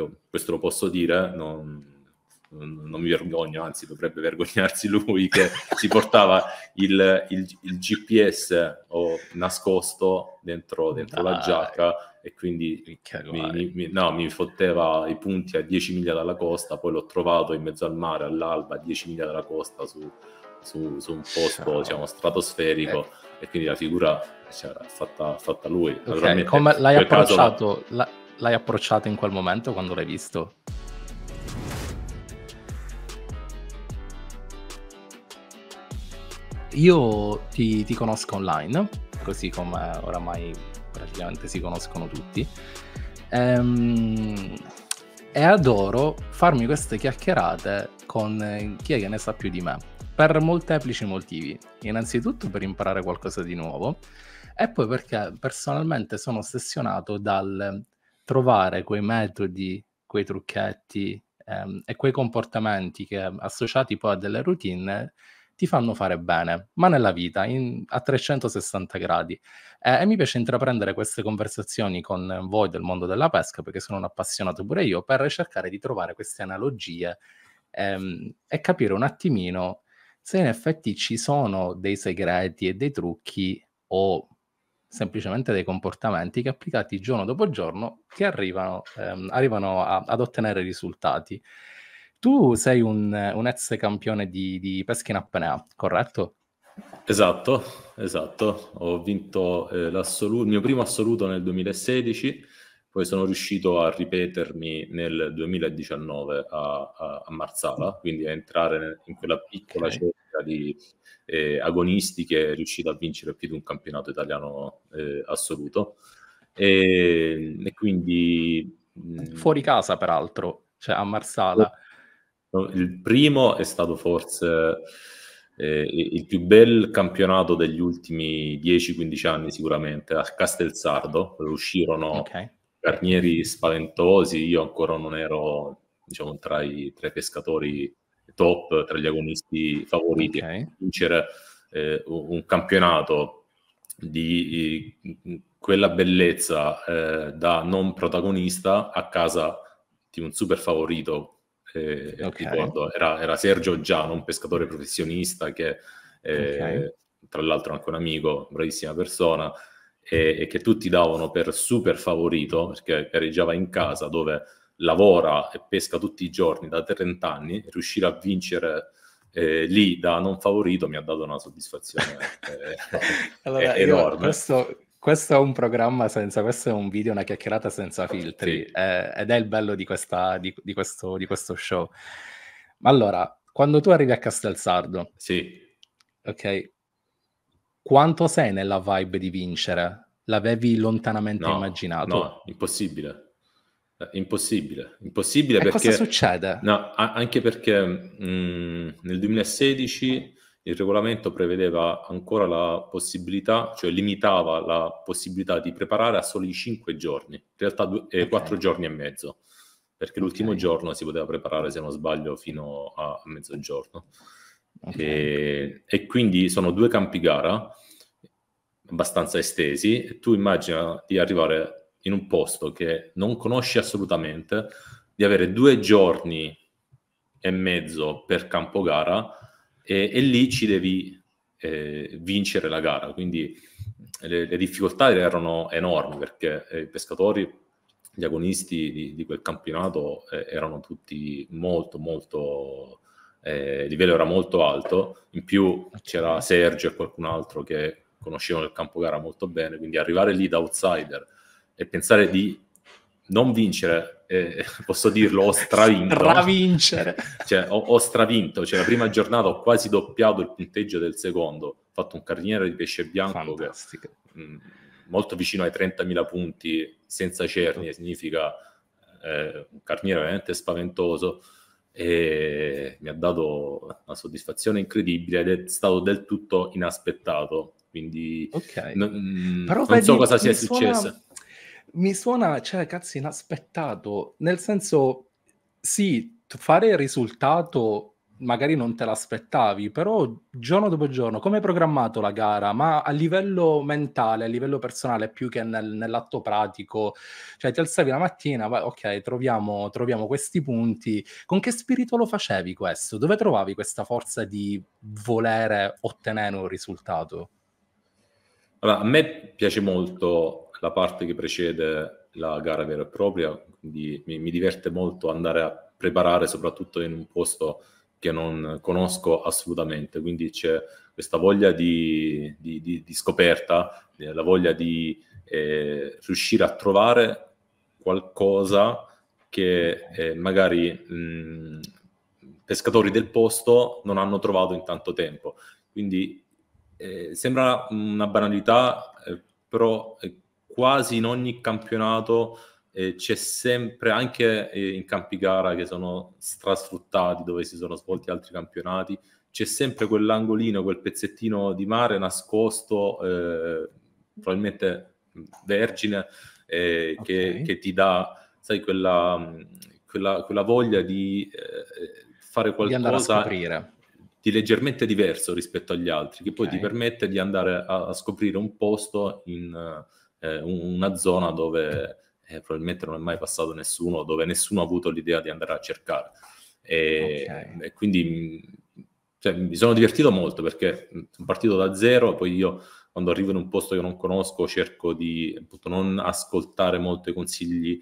Io questo lo posso dire, non, non mi vergogno, anzi dovrebbe vergognarsi lui che si portava il, il, il GPS oh, nascosto dentro, dentro la giacca e quindi mi, mi, no, mi, fotteva i punti a 10 miglia dalla costa, poi l'ho trovato in mezzo al mare all'alba a 10 miglia dalla costa su, su, su un posto diciamo, stratosferico eh. e quindi la figura cioè, fatta, fatta lui. Okay, come l'hai approcciato? Caso, l'hai approcciato in quel momento quando l'hai visto? Io ti, ti conosco online, così come oramai praticamente si conoscono tutti, ehm, e adoro farmi queste chiacchierate con chi è che ne sa più di me, per molteplici motivi. Innanzitutto per imparare qualcosa di nuovo, e poi perché personalmente sono ossessionato dal trovare quei metodi, quei trucchetti ehm, e quei comportamenti che ehm, associati poi a delle routine ti fanno fare bene, ma nella vita, in, a 360 gradi. Eh, e mi piace intraprendere queste conversazioni con voi del mondo della pesca, perché sono un appassionato pure io, per cercare di trovare queste analogie ehm, e capire un attimino se in effetti ci sono dei segreti e dei trucchi o semplicemente dei comportamenti che applicati giorno dopo giorno che arrivano, ehm, arrivano a, ad ottenere risultati. Tu sei un, un ex campione di, di pesca in apnea, corretto? Esatto, esatto. Ho vinto eh, il mio primo assoluto nel 2016, poi sono riuscito a ripetermi nel 2019 a, a, a Marsala, quindi a entrare in quella piccola okay di eh, agonisti che è riuscito a vincere più di un campionato italiano eh, assoluto. E, e quindi... Mm, Fuori casa, peraltro, cioè a Marsala. Il primo è stato forse eh, il più bel campionato degli ultimi 10-15 anni sicuramente, a Castelsardo, uscirono okay. carnieri spaventosi, io ancora non ero diciamo, tra, i, tra i pescatori top tra gli agonisti favoriti okay. vincere eh, un campionato di quella bellezza eh, da non protagonista a casa di un super favorito. Eh, okay. ricordo, era, era, Sergio Giano, un pescatore professionista che eh, okay. tra l'altro anche un amico, bravissima persona, e, e, che tutti davano per super favorito perché gareggiava in casa dove lavora e pesca tutti i giorni da 30 anni, riuscire a vincere eh, lì da non favorito mi ha dato una soddisfazione eh, allora, eh, enorme. Questo, questo, è un programma senza, questo è un video, una chiacchierata senza filtri sì. eh, ed è il bello di, questa, di, di, questo, di questo show. Ma allora, quando tu arrivi a Castel Sardo, sì. ok, quanto sei nella vibe di vincere? L'avevi lontanamente no, immaginato? No, impossibile eh, impossibile, impossibile e perché... Cosa succede? No, a- anche perché mh, mm, nel 2016 il regolamento prevedeva ancora la possibilità, cioè limitava la possibilità di preparare a soli 5 giorni, in realtà due, eh, okay. giorni e mezzo, perché okay. l'ultimo giorno si poteva preparare, se non sbaglio, fino a, mezzogiorno. Okay. E, e quindi sono due campi gara abbastanza estesi e tu immagina di arrivare in un posto che non conosci assolutamente, di avere due giorni e mezzo per campo gara e, e lì ci devi eh, vincere la gara. Quindi eh, le, le, difficoltà erano enormi perché eh, i pescatori, gli agonisti di, di quel campionato eh, erano tutti molto, molto... Eh, il livello era molto alto, in più c'era certo. Sergio e qualcun altro che conoscevano il campo gara molto bene, quindi arrivare lì da outsider e pensare di non vincere, eh, posso dirlo, ho stravinto. Stravincere. Eh, cioè, ho, ho, stravinto, cioè la prima giornata ho quasi doppiato il punteggio del secondo, ho fatto un carniere di pesce bianco che, mh, mm, molto vicino ai 30.000 punti senza cernie, certo. significa eh, un carniere veramente spaventoso e mi ha dato una soddisfazione incredibile ed è stato del tutto inaspettato. Quindi okay. n- mm, però non vedi, so cosa sia successo mi suona, cioè, cazzo, inaspettato. Nel senso, sì, fare il risultato magari non te l'aspettavi, però giorno dopo giorno, come hai programmato la gara? Ma a livello mentale, a livello personale, più che nel, nell'atto pratico, cioè ti alzavi la mattina, vai, ok, troviamo, troviamo questi punti. Con che spirito lo facevi questo? Dove trovavi questa forza di volere ottenere un risultato? Allora, a me piace molto la parte che precede la gara vera e propria, quindi mi, mi diverte molto andare a preparare soprattutto in un posto che non conosco assolutamente, quindi c'è questa voglia di, di, di, di scoperta, eh, la voglia di eh, riuscire a trovare qualcosa che eh, magari mh, pescatori del posto non hanno trovato in tanto tempo. Quindi eh, sembra una banalità, eh, però eh, quasi in ogni campionato eh, c'è sempre, anche eh, in campi gara che sono strasfruttati, dove si sono svolti altri campionati, c'è sempre quell'angolino, quel pezzettino di mare nascosto, eh, probabilmente vergine, eh, okay. che, che, ti dà, sai, quella, quella, quella voglia di eh, fare qualcosa di, di leggermente diverso rispetto agli altri, che poi okay. ti permette di andare a, a scoprire un posto in eh, una zona dove eh, probabilmente non è mai passato nessuno, dove nessuno ha avuto l'idea di andare a cercare. E, okay. e quindi cioè, mi sono divertito molto perché sono partito da zero, poi io quando arrivo in un posto che non conosco cerco di appunto, non ascoltare molto i consigli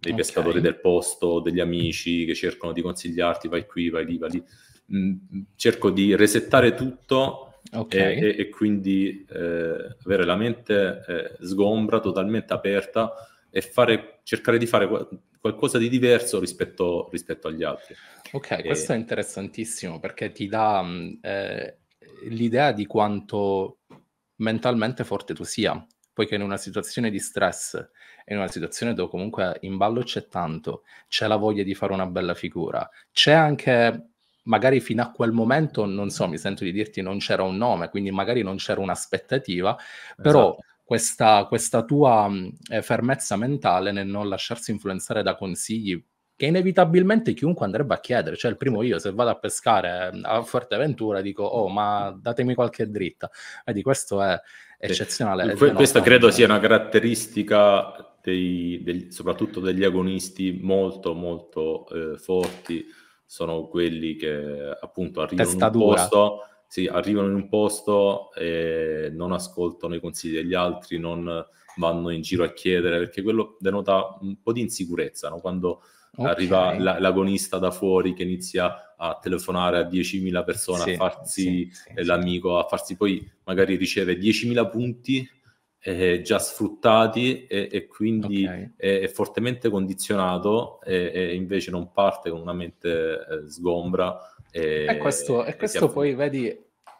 dei okay. pescatori del posto, degli amici che cercano di consigliarti vai qui, vai lì, vai lì. Cerco di resettare tutto Okay. E, e, quindi eh, avere la mente eh, sgombra, totalmente aperta e fare, cercare di fare qu- qualcosa di diverso rispetto, rispetto agli altri. Ok, e... questo è interessantissimo perché ti dà mm, eh, l'idea di quanto mentalmente forte tu sia, poiché in una situazione di stress in una situazione dove comunque in ballo c'è tanto, c'è la voglia di fare una bella figura, c'è anche magari fino a quel momento, non so, mi sento di dirti non c'era un nome, quindi magari non c'era un'aspettativa, esatto. però questa, questa tua mm, eh, fermezza mentale nel non lasciarsi influenzare da consigli che inevitabilmente chiunque andrebbe a chiedere, cioè il primo io se vado a pescare mm, a Forteventura dico oh ma datemi qualche dritta, vedi questo è eccezionale. Que- questa credo sia una caratteristica dei, dei, soprattutto degli agonisti molto molto eh, forti sono quelli che appunto arrivano in un posto, sì, arrivano in un posto e non ascoltano i consigli degli altri, non vanno in giro a chiedere, perché quello denota un po' di insicurezza, no? quando okay. arriva la, l'agonista da fuori che inizia a telefonare a 10.000 persone, sì, a farsi sì, l'amico, a farsi poi magari riceve 10.000 punti eh, già sfruttati e, e quindi okay. è, è, fortemente condizionato e, e, invece non parte con una mente eh, sgombra. E, e questo, e questo poi vedi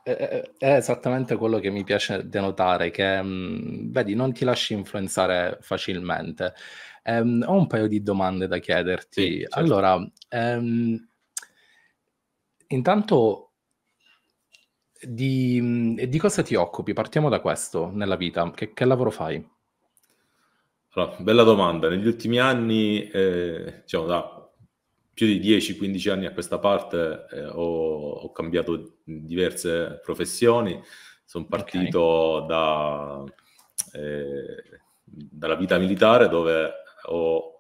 è, esattamente quello che mi piace denotare, che mh, mm, vedi non ti lasci influenzare facilmente. Um, ho un paio di domande da chiederti. Sì, certo. Allora, um, intanto di, mhmm, di cosa ti occupi? Partiamo da questo nella vita. Che, che lavoro fai? Allora, bella domanda. Negli ultimi anni, eh, diciamo da più di 10-15 anni a questa parte, eh, ho, ho, cambiato diverse professioni. Sono partito okay. da, eh, dalla vita militare dove ho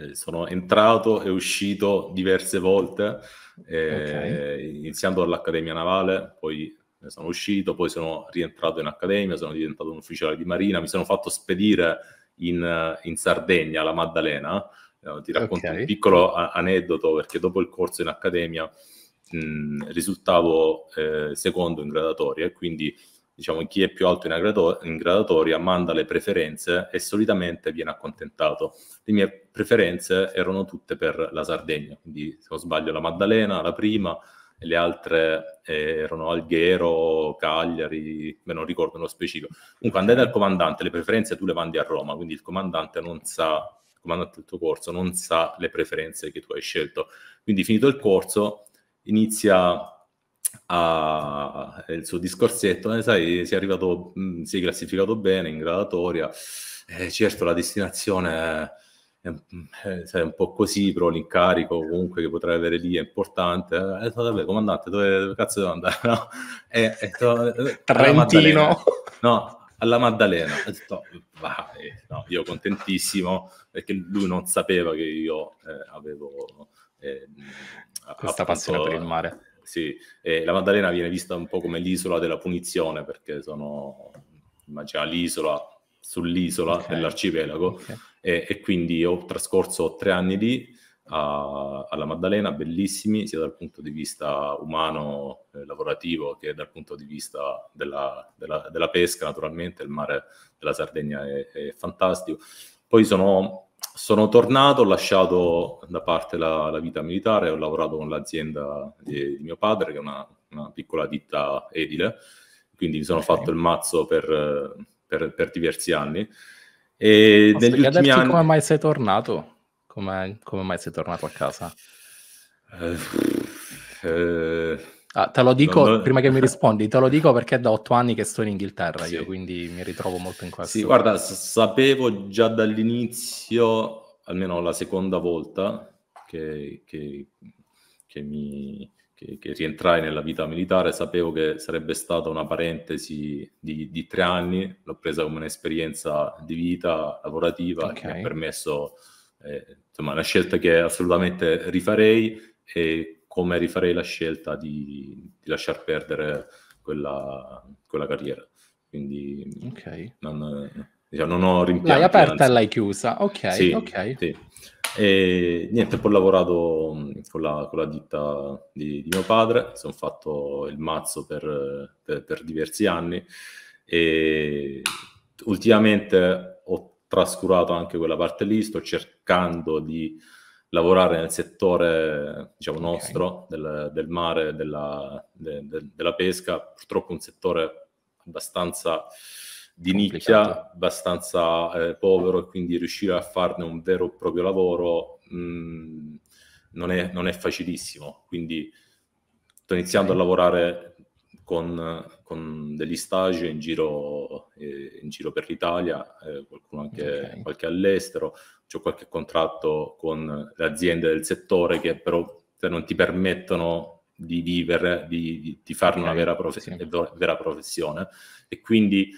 eh, sono entrato e uscito diverse volte, eh, okay. iniziando dall'Accademia Navale, poi eh, sono uscito, poi sono rientrato in Accademia, sono diventato un ufficiale di Marina, mi sono fatto spedire in, eh, in Sardegna, alla Maddalena. Eh, ti racconto okay. un piccolo a- aneddoto perché dopo il corso in Accademia mh, risultavo secondo in gradatoria quindi diciamo, chi è più alto in, agrato- in gradatoria manda le preferenze e solitamente viene accontentato. Le mie preferenze erano tutte per la Sardegna, quindi se non sbaglio la Maddalena, la prima, le altre eh, erano Alghero, Cagliari, me non ricordo nello specifico. Comunque andate al comandante, le preferenze tu le mandi a Roma, quindi il comandante non sa, comandante del tuo corso non sa le preferenze che tu hai scelto. Quindi finito il corso inizia ha il suo discorsetto, eh, sai, si è arrivato, mh, mm, si è classificato bene in gradatoria, eh, certo la destinazione è, è, è, un po' così, però l'incarico comunque che potrei avere lì è importante. Eh, eh vabbè, comandante, dove, dove, cazzo devo andare? No? Eh, eh, to, eh, Trentino. No, alla Maddalena. Ho detto, vai, no, io contentissimo perché lui non sapeva che io eh, avevo eh, questa appunto, passione per il mare sì. Eh, la Maddalena viene vista un po' come l'isola della punizione, perché sono, immagina, l'isola sull'isola okay. dell'arcipelago okay. e, e, quindi ho trascorso tre anni lì a, alla Maddalena, bellissimi sia dal punto di vista umano, eh, lavorativo, che dal punto di vista della, della, della pesca, naturalmente il mare della Sardegna è, è fantastico. Poi sono sono tornato, ho lasciato da parte la, la vita militare, ho lavorato con l'azienda di, di mio padre, che è una, una, piccola ditta edile, quindi mi sono okay. fatto il mazzo per, per, per diversi anni. E Posso negli ultimi anni... come mai sei tornato? Come, come mai sei tornato a casa? Eh, eh Ah, te lo dico London... prima che mi rispondi, te lo dico perché è da otto anni che sto in Inghilterra sì. io, quindi mi ritrovo molto in questo. Sì, guarda, sapevo già dall'inizio, almeno la seconda volta che, che, che, mi, che rientrai nella vita militare, sapevo che sarebbe stata una parentesi di, di tre anni, l'ho presa come un'esperienza di vita lavorativa okay. che mi ha permesso, eh, insomma, una scelta che assolutamente rifarei e come rifarei la scelta di, di lasciar perdere quella, quella carriera. Quindi okay. non, diciamo, non, ho rimpianti. L'hai aperta e l'hai chiusa, ok. Sì, okay. Sì. E niente, poi ho lavorato con la, con la ditta di, di, mio padre, sono fatto il mazzo per, per, per diversi anni e ultimamente ho trascurato anche quella parte lì, sto cercando di lavorare nel settore diciamo, nostro okay. del, del, mare, della, de, de, della, pesca, purtroppo un settore abbastanza di Complicato. nicchia, abbastanza eh, povero e quindi riuscire a farne un vero e proprio lavoro mh, mm, non, è, non, è, facilissimo. Quindi sto iniziando okay. a lavorare con, con degli stage in giro, eh, in giro per l'Italia, eh, qualcuno anche okay. qualche all'estero, c'è qualche contratto con le aziende del settore che però non ti permettono di vivere, di, di, di fare okay. una vera, profe- sì. vera, professione. E quindi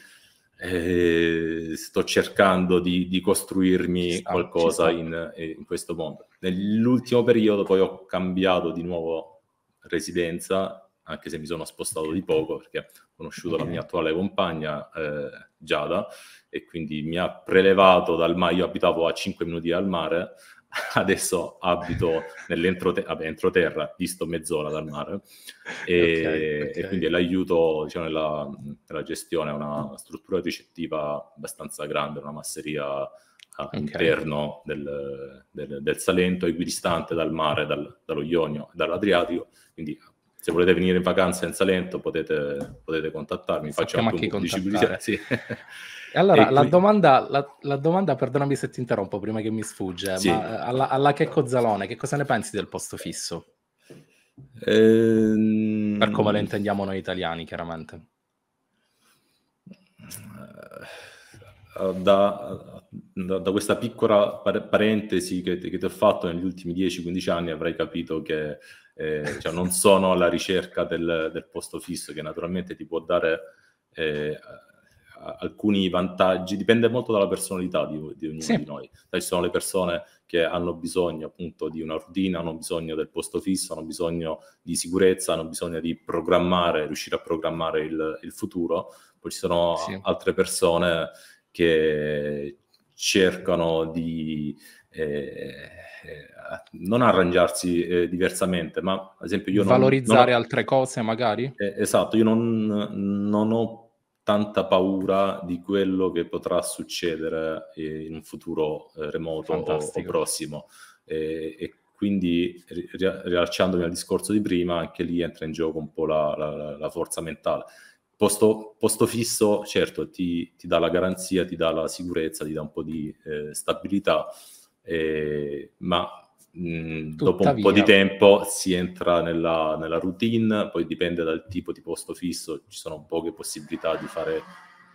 eh, sto cercando di, di costruirmi sta, qualcosa in, eh, in, questo mondo. Nell'ultimo periodo poi ho cambiato di nuovo residenza anche se mi sono spostato di poco perché ho conosciuto la mia attuale compagna eh, Giada e quindi mi ha prelevato dal mare, io abitavo a 5 minuti dal mare, adesso abito nell'entroterra, visto mezz'ora dal mare, e, okay, okay. e quindi l'aiuto diciamo, nella, nella, gestione, una struttura ricettiva abbastanza grande, una masseria all'interno ah, okay. del, del, del, Salento, equidistante dal mare, dal, dallo Ionio, e dall'Adriatico, quindi se volete venire in vacanza in Salento potete, potete contattarmi, facciamo anche i Sì. Allora, la, qui... domanda, la, la, domanda, perdonami se ti interrompo prima che mi sfugge, sì. ma eh, alla, alla Checco Zalone, che cosa ne pensi del posto fisso? Ehm... Per come lo intendiamo noi italiani, chiaramente. Da, da, da questa piccola parentesi che, che ti ho fatto negli ultimi 10-15 anni avrei capito che eh, cioè non sono alla ricerca del, del, posto fisso che naturalmente ti può dare eh, alcuni vantaggi, dipende molto dalla personalità di, di ognuno sì. di noi. Ci sono le persone che hanno bisogno appunto di una routine, hanno bisogno del posto fisso, hanno bisogno di sicurezza, hanno bisogno di programmare, riuscire a programmare il, il futuro. Poi ci sono sì. altre persone che cercano di eh, non arrangiarsi eh, diversamente, ma ad esempio io non, valorizzare non ho, altre cose magari? Eh, esatto, io non, non, ho tanta paura di quello che potrà succedere in un futuro eh, remoto o, o, prossimo e quindi ri- rilasciandomi al discorso di prima, anche lì entra in gioco un po' la, la, la forza mentale. Posto, posto, fisso, certo, ti, ti, dà la garanzia, ti dà la sicurezza, ti dà un po' di eh, stabilità, eh, ma mh, mm, dopo un po' di tempo si entra nella, nella, routine, poi dipende dal tipo di posto fisso, ci sono poche possibilità di fare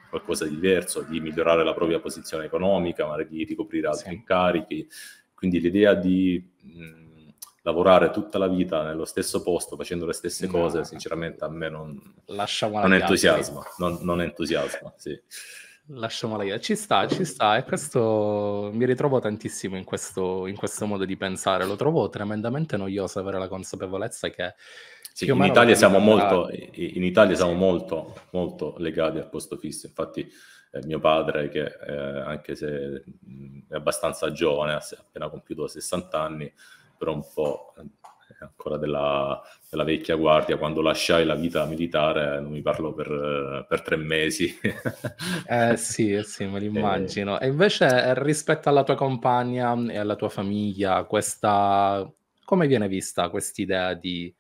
qualcosa di diverso, di migliorare la propria posizione economica, magari di ricoprire altri sì. incarichi. Quindi l'idea di mh, mm, lavorare tutta la vita nello stesso posto, facendo le stesse no, cose, sinceramente a me non, non entusiasma, non, non entusiasma, sì. Lasciamola io, ci sta, ci sta, e questo mi ritrovo tantissimo in questo, in questo modo di pensare. Lo trovo tremendamente noioso avere la consapevolezza che. Sì, in Italia siamo, molto, in Italia sì. molto, molto legati al posto fisso. Infatti, eh, mio padre, che eh, anche se è abbastanza giovane, ha appena compiuto 60 anni, però un po' ancora della, della, vecchia guardia, quando lasciai la vita militare, non mi parlo per, per tre mesi. eh sì, eh, sì, me l'immagino. E invece eh, rispetto alla tua compagna e alla tua famiglia, questa... come viene vista questa idea di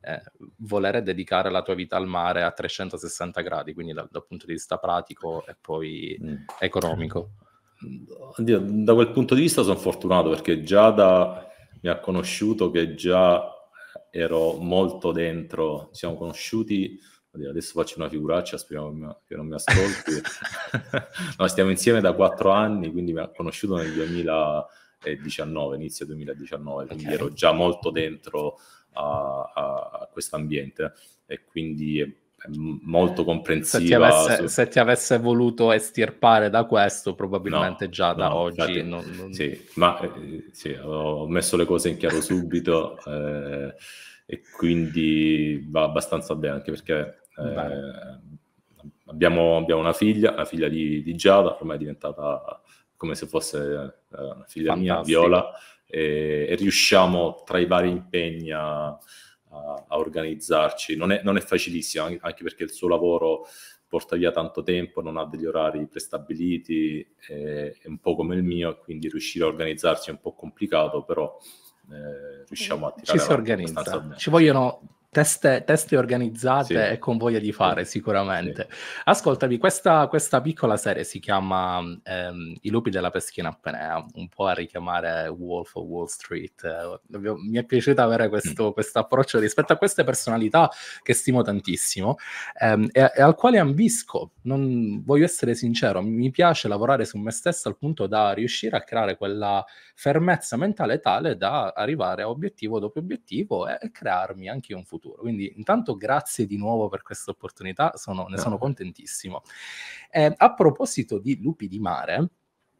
eh, volere dedicare la tua vita al mare a 360 gradi, quindi dal, dal punto di vista pratico e poi mm. economico? da quel punto di vista sono fortunato perché già da mi ha conosciuto che già ero molto dentro, ci siamo conosciuti, adesso faccio una figuraccia, speriamo che non mi ascolti, no, stiamo insieme da quattro anni, quindi mi ha conosciuto nel 2019, inizio 2019, quindi okay. ero già molto dentro a, a, a questo ambiente e quindi molto comprensiva. Eh, se ti, avesse, su... se ti, avesse, voluto estirpare da questo, probabilmente no, già da no, oggi. Infatti, non, non... Sì, ma eh, sì, ho messo le cose in chiaro subito eh, e quindi va abbastanza bene anche perché eh, abbiamo, abbiamo, una figlia, la figlia di, di, Giada, ormai è diventata come se fosse eh, una figlia Fantastica. mia, Viola, e, e riusciamo tra i vari impegni a a, a organizzarci. Non è, non è, facilissimo, anche perché il suo lavoro porta via tanto tempo, non ha degli orari prestabiliti, è, è un po' come il mio, quindi riuscire a organizzarsi è un po' complicato, però eh, riusciamo a tirare ci si organizza. Ci vogliono Teste, teste, organizzate sì. e con voglia di fare, sicuramente. Sì. Ascoltami, questa, questa, piccola serie si chiama ehm, I lupi della peschina appena, un po' a richiamare Wolf of Wall Street. Eh, mi è piaciuto avere questo mm. approccio rispetto a queste personalità che stimo tantissimo ehm, e, e, al quale ambisco. Non, voglio essere sincero, mi piace lavorare su me stesso al punto da riuscire a creare quella fermezza mentale tale da arrivare a obiettivo dopo obiettivo e, e crearmi anche un futuro futuro. Quindi intanto grazie di nuovo per questa opportunità, sono, ne sono contentissimo. Eh, a proposito di lupi di mare,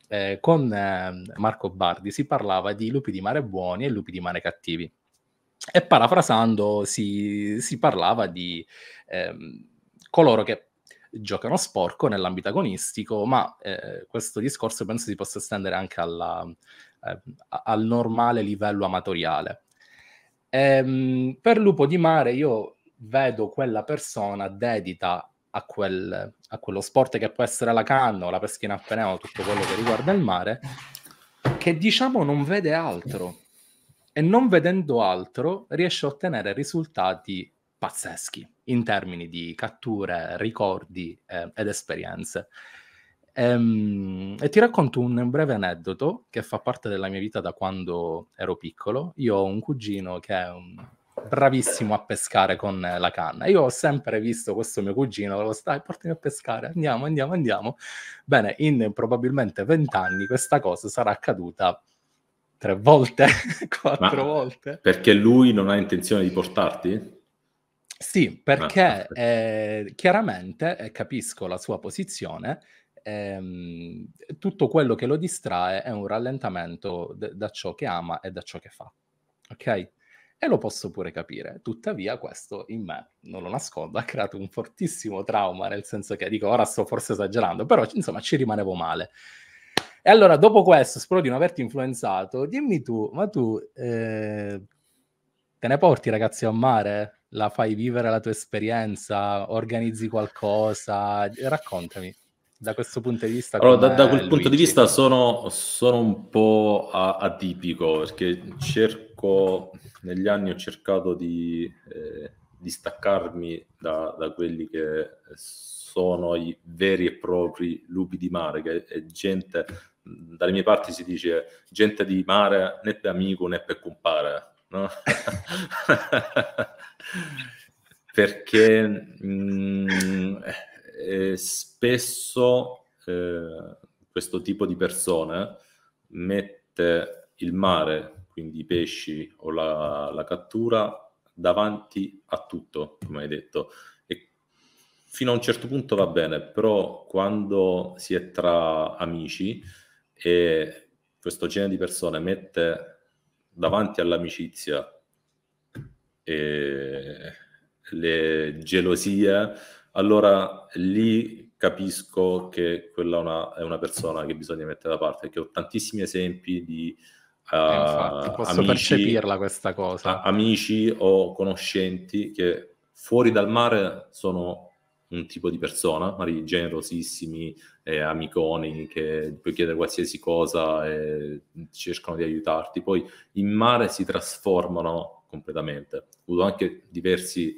eh, con eh, Marco Bardi si parlava di lupi di mare buoni e lupi di mare cattivi. E parafrasando si, si parlava di ehm, coloro che giocano sporco nell'ambito agonistico, ma eh, questo discorso penso si possa estendere anche alla, eh, al normale livello amatoriale. Ehm, per Lupo di Mare io vedo quella persona dedita a, quel, a quello sport che può essere la canna o la peschina a o tutto quello che riguarda il mare, che diciamo non vede altro e non vedendo altro riesce a ottenere risultati pazzeschi in termini di catture, ricordi eh, ed esperienze. Ehm, e ti racconto un breve aneddoto che fa parte della mia vita da quando ero piccolo. Io ho un cugino che è un bravissimo a pescare con la canna. Io ho sempre visto questo mio cugino, lo stai, portami a pescare, andiamo, andiamo, andiamo. Bene, in probabilmente vent'anni questa cosa sarà accaduta tre volte, quattro Ma volte. Perché lui non ha intenzione di portarti? Sì, perché ah, eh, chiaramente eh, capisco la sua posizione ehm, tutto quello che lo distrae è un rallentamento d- da ciò che ama e da ciò che fa. Ok? E lo posso pure capire. Tuttavia, questo in me, non lo nascondo, ha creato un fortissimo trauma, nel senso che dico ora sto forse esagerando, però insomma ci rimanevo male. E allora, dopo questo, spero di non averti influenzato, dimmi tu, ma tu eh, te ne porti ragazzi a mare? La fai vivere la tua esperienza? Organizzi qualcosa? Raccontami da questo punto di vista? Allora, da, da, quel Luigi? punto di vista sono, sono un po' atipico perché cerco, negli anni ho cercato di eh, distaccarmi da, da, quelli che sono i veri e propri lupi di mare, che è gente, dalle mie parti si dice gente di mare né per amico né per compare. No? perché mh, mm, eh, spesso eh, questo tipo di persone mette il mare, quindi i pesci o la, la cattura, davanti a tutto, come hai detto. E fino a un certo punto va bene, però quando si è tra amici e questo genere di persone mette davanti all'amicizia le gelosie allora lì capisco che quella una, è una persona che bisogna mettere da parte, che ho tantissimi esempi di uh, infatti, posso amici, percepirla questa cosa. amici o conoscenti che fuori dal mare sono un tipo di persona, magari generosissimi, eh, amiconi, che puoi chiedere qualsiasi cosa e cercano di aiutarti, poi in mare si trasformano completamente. Ho avuto anche diversi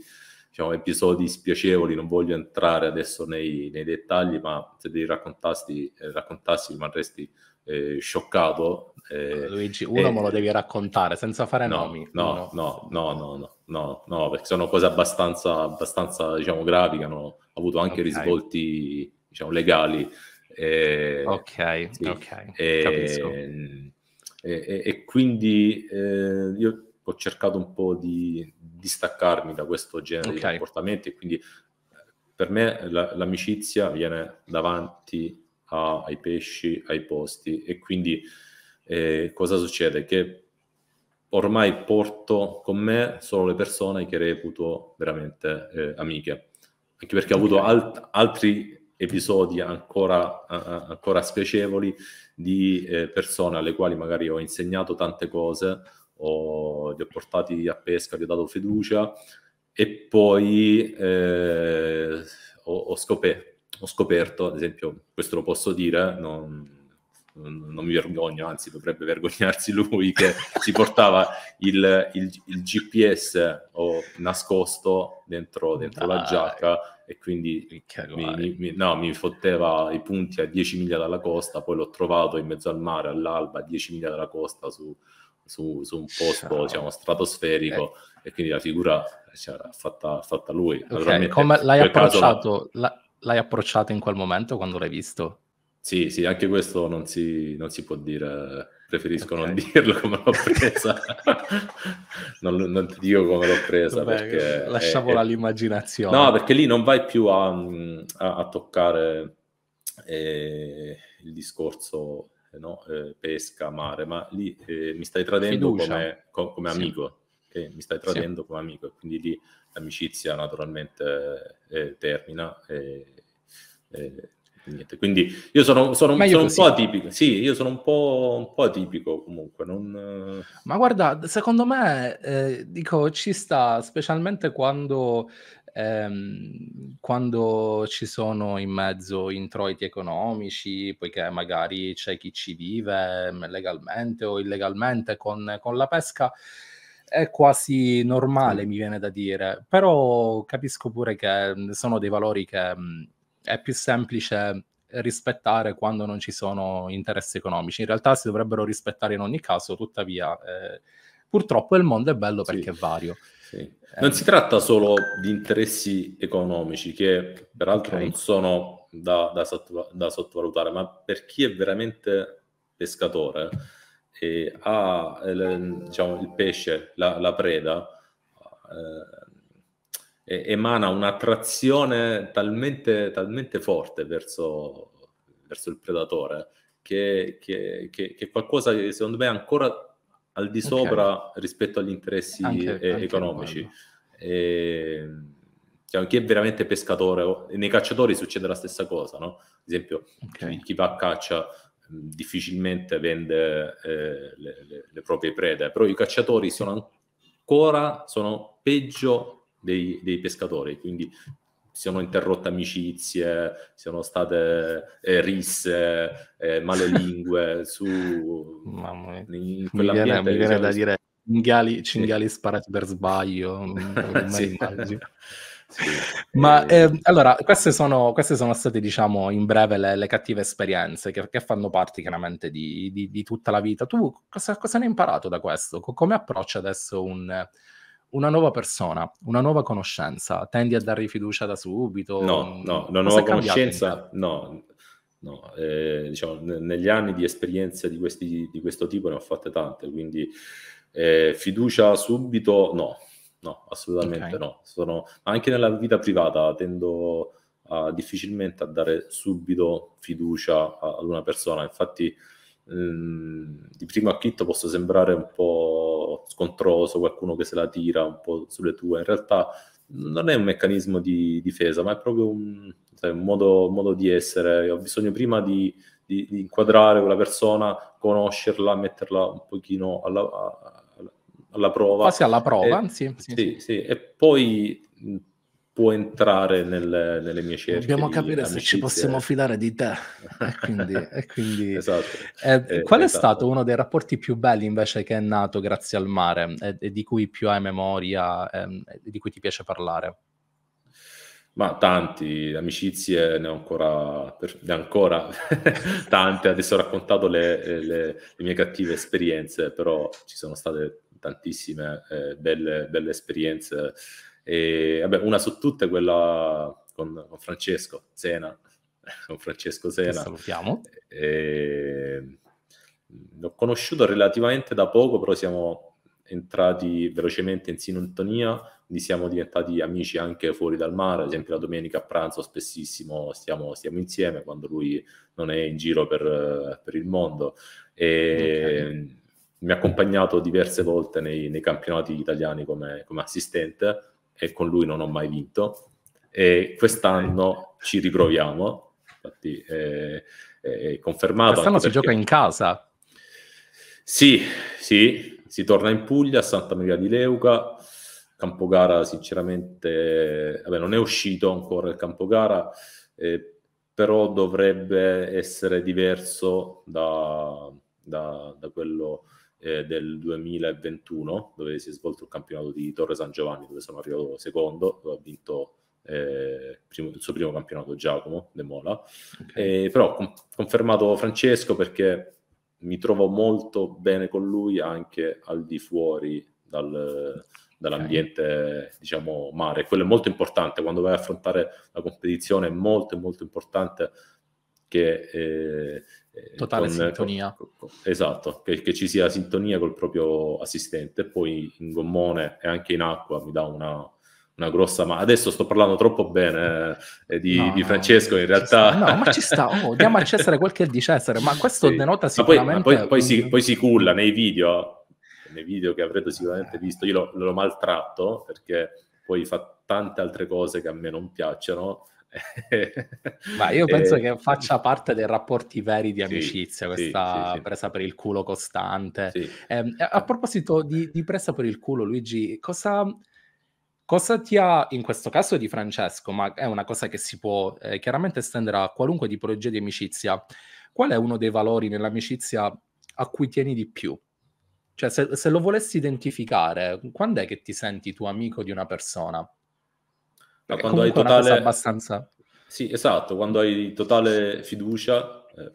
diciamo, episodi spiacevoli, non voglio entrare adesso nei, nei dettagli, ma se devi raccontassi, eh, raccontassi rimarresti eh, scioccato. Eh, Luigi, uno me lo devi raccontare senza fare no, nomi. No, no, no, no, no, no, no, perché sono cose abbastanza, abbastanza diciamo, gravi che hanno avuto anche okay. risvolti diciamo, legali. ok, sì. ok, capisco. E, e, e, quindi eh, io ho cercato un po' di distaccarmi da questo genere okay. di comportamenti quindi eh, per me la, l'amicizia viene davanti a, ai pesci, ai posti e quindi eh, cosa succede? Che ormai porto con me solo le persone che reputo veramente eh, amiche, anche perché ho avuto alt- altri episodi ancora, uh, ancora spiacevoli di eh, persone alle quali magari ho insegnato tante cose ho, li ho portati a pesca, gli ho dato fiducia e poi eh, ho, ho, scopè, ho, scoperto, ad esempio, questo lo posso dire, non, non mi vergogno, anzi dovrebbe vergognarsi lui che si portava il, il, il GPS oh, nascosto dentro, dentro la giacca e quindi mi, mi, no, mi, fotteva i punti a 10 miglia dalla costa, poi l'ho trovato in mezzo al mare all'alba a 10 miglia dalla costa su, su, su un posto Ciao. diciamo, stratosferico eh. e quindi la figura cioè, fatta, fatta, lui. Okay. Come l'hai approcciato, la... l'hai approcciato in quel momento quando l'hai visto? Sì, sì, anche questo non si, non si può dire, preferisco okay. non dirlo come l'ho presa. non, non, ti dico come l'ho presa Vabbè, Lasciamola è, all'immaginazione. No, perché lì non vai più a, a, a toccare eh, il discorso eh, no? eh, pesca, mare, ma lì eh, mi stai tradendo come, co- come, amico, sì. okay? mi stai tradendo sì. come amico, quindi lì l'amicizia naturalmente eh, eh termina. Eh, niente. Quindi io sono, sono, sono un po' atipico, sì, io sono un po', un po atipico comunque. Non... Ma guarda, secondo me, eh, dico, ci sta, specialmente quando ehm, quando ci sono in mezzo introiti economici, poiché magari c'è chi ci vive ehm, legalmente o illegalmente con, con la pesca, è quasi normale, mi viene da dire, però capisco pure che mm, sono dei valori che mh, mm, è più semplice rispettare quando non ci sono interessi economici. In realtà si dovrebbero rispettare in ogni caso, tuttavia eh, purtroppo il mondo è bello perché sì. è vario. Sì. Non si tratta solo di interessi economici, che peraltro okay. non sono da, da, da, sottovalutare, ma per chi è veramente pescatore e ha il, eh, diciamo, il pesce, la, la preda, eh, emana un'attrazione talmente, talmente forte verso, verso il predatore che, che, che, che qualcosa che secondo me è ancora al di sopra okay. rispetto agli interessi anche, eh, economici. E, ehm, cioè, chi è veramente pescatore, nei cacciatori succede la stessa cosa, no? Ad esempio, okay. chi va a caccia difficilmente vende eh, le, le, le, proprie prede, però i cacciatori sono ancora sono peggio dei, dei pescatori, quindi siano interrotte amicizie, siano state eh, risse, eh, lingue su... Mamma mia. In mi viene, mi viene da dire cinghiali, cinghiali sì. sparati per sbaglio, non sì. Sì. Ma eh, ehm, allora, queste sono, queste sono, state, diciamo, in breve le, le cattive esperienze che, che, fanno parte chiaramente di, di, di tutta la vita. Tu cosa, cosa ne hai imparato da questo? Come approccia adesso un, una nuova persona, una nuova conoscenza, tendi a dargli fiducia da subito? No, mm, no, una nuova conoscenza, no. no eh, diciamo, n- negli anni di esperienze di, questi, di, questo tipo ne ho fatte tante, quindi eh, fiducia subito no, no, assolutamente okay. no. Sono, anche nella vita privata tendo a, difficilmente a dare subito fiducia ad una persona, infatti Ehm, di primo acchitto posso sembrare un po' scontroso, qualcuno che se la tira un po' sulle tue. In realtà non è un meccanismo di difesa, ma è proprio un, sai, un, modo, modo, di essere. Ho bisogno prima di, di, di, inquadrare quella persona, conoscerla, metterla un pochino alla, alla prova. Quasi alla prova, e, sì, sì, sì, sì. E poi può entrare nel, nelle mie cerchie. Dobbiamo capire se ci possiamo fidare di te. e quindi, e quindi... Esatto. Eh, eh, qual è esatto. stato uno dei rapporti più belli invece che è nato grazie al mare e, e di cui più hai memoria, ehm, e, di cui ti piace parlare? Ma tanti, amicizie ne ho ancora, per, ne ho ancora tante, adesso ho raccontato le, le, le, mie cattive esperienze, però ci sono state tantissime eh, belle, belle esperienze e, vabbè, una su tutte, quella con, con Francesco Sena, con Francesco Sena. Salutiamo. E, mm, l'ho conosciuto relativamente da poco, però siamo entrati velocemente in sintonia, quindi siamo diventati amici anche fuori dal mare, ad esempio la domenica a pranzo spessissimo stiamo, stiamo insieme quando lui non è in giro per, per il mondo. E, okay. Mm, mi ha accompagnato diverse volte nei, nei campionati italiani come, come assistente, e con lui non ho mai vinto. E quest'anno ci riproviamo, infatti è, è confermato. Quest'anno si perché... gioca in casa? Sì, sì, si torna in Puglia, a Santa Maria di Leuca. campo gara sinceramente vabbè, non è uscito ancora il Campogara, eh, però dovrebbe essere diverso da, da, da quello eh, del 2021, dove si è svolto il campionato di Torre San Giovanni, dove sono arrivato secondo, dove ha vinto eh, primo, il suo primo campionato Giacomo De Mola. Okay. Eh, però ho confermato Francesco perché mi trovo molto bene con lui anche al di fuori dal, dall'ambiente diciamo mare. Quello è molto importante quando vai a affrontare la competizione, è molto molto importante che eh, eh, Totale con, sintonia. Con, con, esatto, che, che, ci sia sintonia col proprio assistente. Poi in gommone e anche in acqua mi dà una, una grossa... Ma adesso sto parlando troppo bene eh, di, no, di, Francesco, in realtà... Sta, no, ma ci sta, oh, diamo a Cesare quel che è di Cesare, ma questo sì. denota sicuramente... Poi, poi, poi, si, poi si culla nei video, nei video che avrete sicuramente eh. visto, io l'ho, lo maltratto perché poi fa tante altre cose che a me non piacciono Ma io eh, penso che faccia parte dei rapporti veri di amicizia, sì, questa sì, sì, presa per il culo costante. Eh, a proposito di, di, presa per il culo, Luigi, cosa, cosa, ti ha, in questo caso di Francesco, ma è una cosa che si può eh, chiaramente estendere a qualunque tipologia di amicizia, qual è uno dei valori nell'amicizia a cui tieni di più? Cioè, se, se lo volessi identificare, quando è che ti senti tuo amico di una persona? Ma quando hai totale... abbastanza... Sì, esatto, quando hai totale fiducia eh,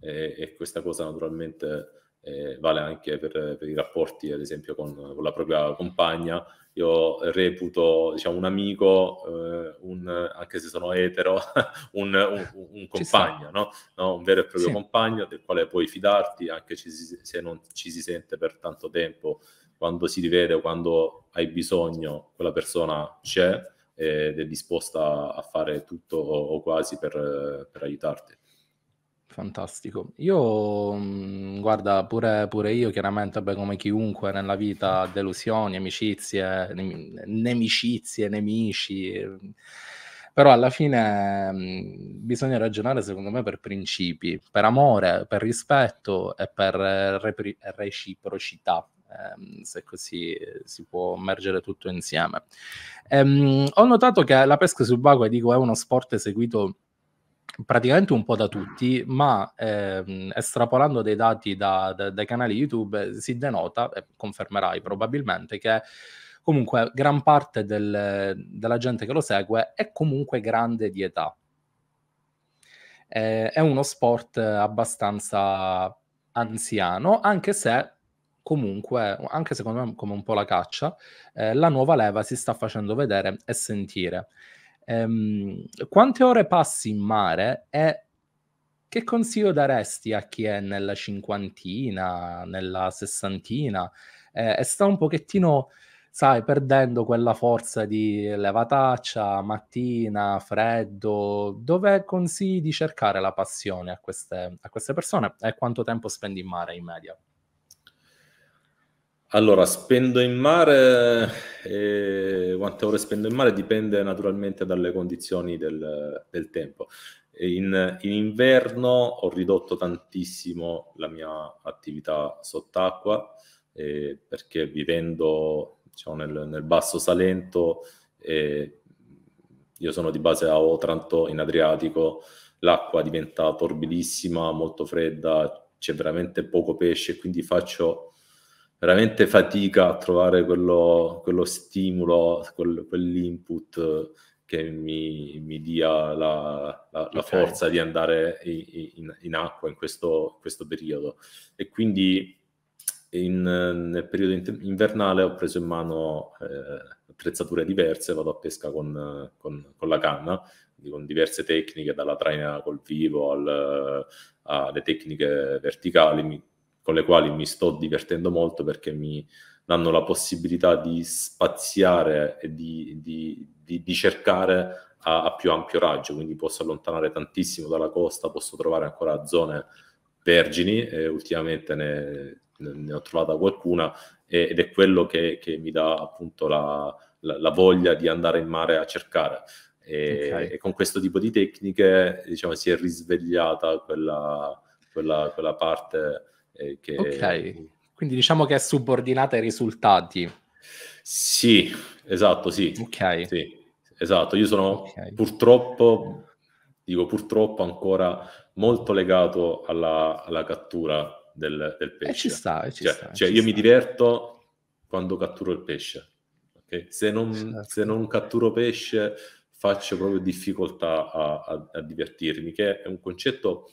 e, eh, e, questa cosa naturalmente eh, vale anche per, per, i rapporti, ad esempio, con, con, la propria compagna. Io reputo diciamo, un amico, eh, un, anche se sono etero, un, un, un compagno, no? No? un vero e proprio sì. compagno del quale puoi fidarti anche ci, se non ci si sente per tanto tempo, quando si rivede o quando hai bisogno, quella persona c'è ed è disposta a fare tutto o quasi per, per aiutarti. Fantastico. Io, mm, guarda, pure, pure, io chiaramente, beh, come chiunque nella vita, delusioni, amicizie, nemicizie, nemici, mm, però alla fine mm, bisogna ragionare, secondo me, per principi, per amore, per rispetto e per repri- reciprocità ehm, se così eh, si può mergere tutto insieme. Ehm, ho notato che la pesca subacquea, dico, è uno sport eseguito praticamente un po' da tutti, ma ehm, estrapolando dei dati da, da, dai canali YouTube eh, si denota, e confermerai probabilmente, che comunque gran parte del, della gente che lo segue è comunque grande di età. Eh, è uno sport eh, abbastanza anziano, anche se comunque, anche secondo me come un po' la caccia, eh, la nuova leva si sta facendo vedere e sentire. Ehm, quante ore passi in mare e che consiglio daresti a chi è nella cinquantina, nella sessantina eh, e sta un pochettino, sai, perdendo quella forza di levataccia, mattina, freddo? Dove consigli di cercare la passione a queste, a queste persone e quanto tempo spendi in mare in media? Allora, spendo in mare, eh, quante ore spendo in mare dipende naturalmente dalle condizioni del, del tempo. In, in, inverno ho ridotto tantissimo la mia attività sott'acqua eh, perché vivendo diciamo, nel, nel, basso Salento, eh, io sono di base a Otranto in Adriatico, l'acqua diventa torbidissima, molto fredda, c'è veramente poco pesce, quindi faccio veramente fatica a trovare quello, quello stimolo, quel, quell'input che mi, mi dia la, la, la okay. forza di andare in, in acqua in questo, questo, periodo. E quindi in, nel periodo invernale ho preso in mano eh, attrezzature diverse, vado a pesca con, con, con la canna, con diverse tecniche, dalla traina col vivo al, alle tecniche verticali, mi, con le quali mi sto divertendo molto perché mi danno la possibilità di spaziare e di, di, di, di cercare a, a, più ampio raggio, quindi posso allontanare tantissimo dalla costa, posso trovare ancora zone vergini, e ultimamente ne, ne ho trovata qualcuna ed è quello che, che mi dà appunto la, la, la, voglia di andare in mare a cercare. E, okay. e, con questo tipo di tecniche diciamo, si è risvegliata quella, quella, quella parte che... Ok, quindi diciamo che è subordinata ai risultati. Sì, esatto, sì. Ok. Sì, esatto, io sono okay. purtroppo, dico purtroppo ancora molto legato alla, alla cattura del, del, pesce. E ci sta, ci cioè, sta, cioè ci io sta. mi diverto quando catturo il pesce. Okay? Se, non, certo. se, non, catturo pesce faccio proprio difficoltà a, a, a divertirmi, che è un concetto